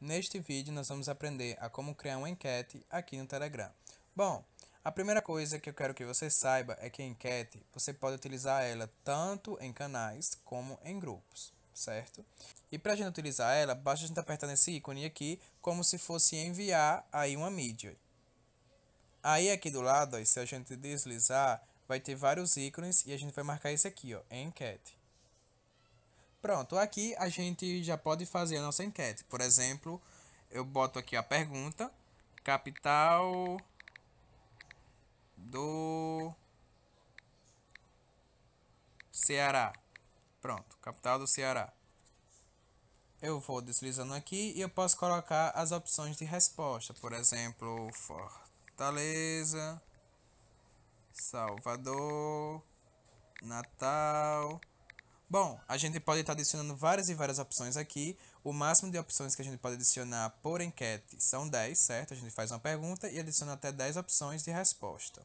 Neste vídeo nós vamos aprender a como criar uma enquete aqui no Telegram. Bom, a primeira coisa que eu quero que você saiba é que a enquete você pode utilizar ela tanto em canais como em grupos, certo? E para a gente utilizar ela, basta a gente apertar nesse ícone aqui como se fosse enviar aí uma mídia. Aí aqui do lado, ó, se a gente deslizar, vai ter vários ícones e a gente vai marcar esse aqui, ó, enquete. Pronto, aqui a gente já pode fazer a nossa enquete. Por exemplo, eu boto aqui a pergunta: capital do Ceará. Pronto, capital do Ceará. Eu vou deslizando aqui e eu posso colocar as opções de resposta. Por exemplo, Fortaleza, Salvador, Natal. Bom, a gente pode estar adicionando várias e várias opções aqui. O máximo de opções que a gente pode adicionar por enquete são 10, certo? A gente faz uma pergunta e adiciona até 10 opções de resposta.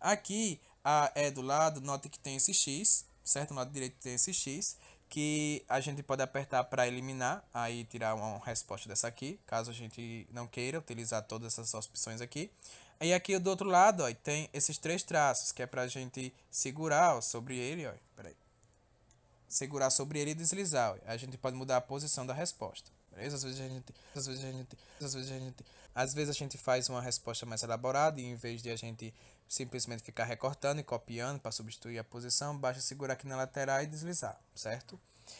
Aqui, a, é do lado, note que tem esse X, certo? No lado direito tem esse X, que a gente pode apertar para eliminar, aí tirar uma resposta dessa aqui, caso a gente não queira utilizar todas essas opções aqui. E aqui do outro lado, ó, tem esses três traços, que é para a gente segurar ó, sobre ele, ó, peraí segurar sobre ele e deslizar. A gente pode mudar a posição da resposta. Beleza? Às vezes a gente, às vezes a gente, às vezes a gente, às vezes a gente faz uma resposta mais elaborada e em vez de a gente simplesmente ficar recortando e copiando para substituir a posição, basta segurar aqui na lateral e deslizar, certo?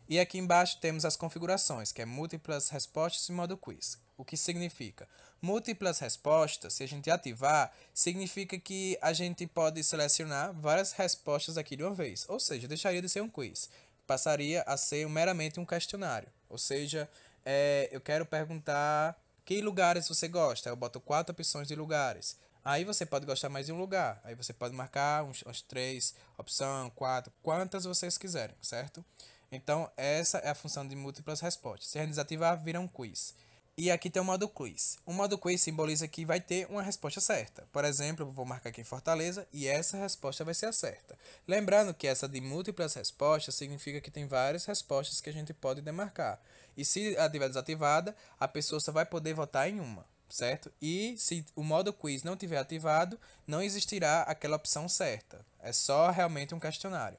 E aqui embaixo temos as configurações, que é múltiplas respostas e modo quiz. O que significa? Múltiplas respostas, se a gente ativar, significa que a gente pode selecionar várias respostas aqui de uma vez, ou seja, deixaria de ser um quiz passaria a ser meramente um questionário. Ou seja, é, eu quero perguntar que lugares você gosta. Eu boto quatro opções de lugares. Aí você pode gostar mais de um lugar. Aí você pode marcar uns, uns três opção, quatro, quantas vocês quiserem, certo? Então, essa é a função de múltiplas respostas. Se a desativar, vira um quiz. E aqui tem o modo quiz. O modo quiz simboliza que vai ter uma resposta certa. Por exemplo, vou marcar aqui em Fortaleza e essa resposta vai ser a certa. Lembrando que essa de múltiplas respostas significa que tem várias respostas que a gente pode demarcar. E se a tiver desativada, a pessoa só vai poder votar em uma certo? E se o modo quiz não tiver ativado, não existirá aquela opção certa. É só realmente um questionário.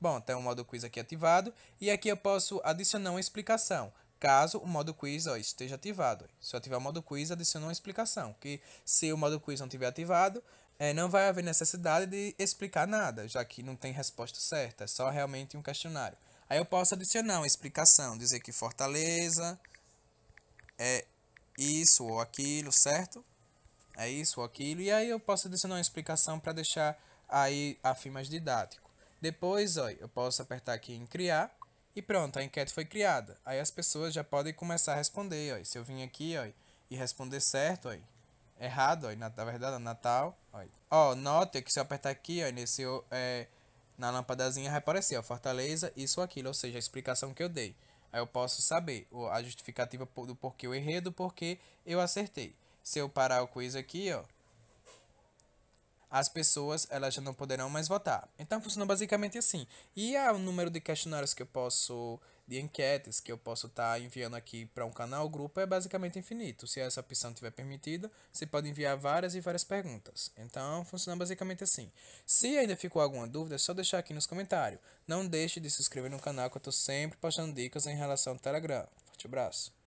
Bom, tem o modo quiz aqui ativado e aqui eu posso adicionar uma explicação caso o modo quiz ó, esteja ativado. Se eu ativar o modo quiz, adiciona uma explicação, que se o modo quiz não estiver ativado, é, não vai haver necessidade de explicar nada, já que não tem resposta certa, é só realmente um questionário. Aí eu posso adicionar uma explicação, dizer que Fortaleza é isso ou aquilo, certo? É isso ou aquilo, e aí eu posso adicionar uma explicação para deixar aí afim mais didático. Depois, ó, eu posso apertar aqui em criar e pronto, a enquete foi criada. Aí as pessoas já podem começar a responder, ó. Se eu vim aqui, ó, e responder certo, ó, errado, ó, na, na verdade, Natal, ó. Ó, nota que se eu apertar aqui, ó, nesse, é, na lâmpadazinha vai aparecer, ó, Fortaleza, isso ou aquilo, ou seja, a explicação que eu dei. Aí eu posso saber a justificativa do porquê eu errei, do porquê eu acertei. Se eu parar o quiz aqui, ó, as pessoas elas já não poderão mais votar. Então funciona basicamente assim. E há o número de questionários que eu posso, de enquetes que eu posso estar tá enviando aqui para um canal ou grupo é basicamente infinito. Se essa opção tiver permitida, você pode enviar várias e várias perguntas. Então funciona basicamente assim. Se ainda ficou alguma dúvida, é só deixar aqui nos comentários. Não deixe de se inscrever no canal que eu estou sempre postando dicas em relação ao Telegram. Forte abraço.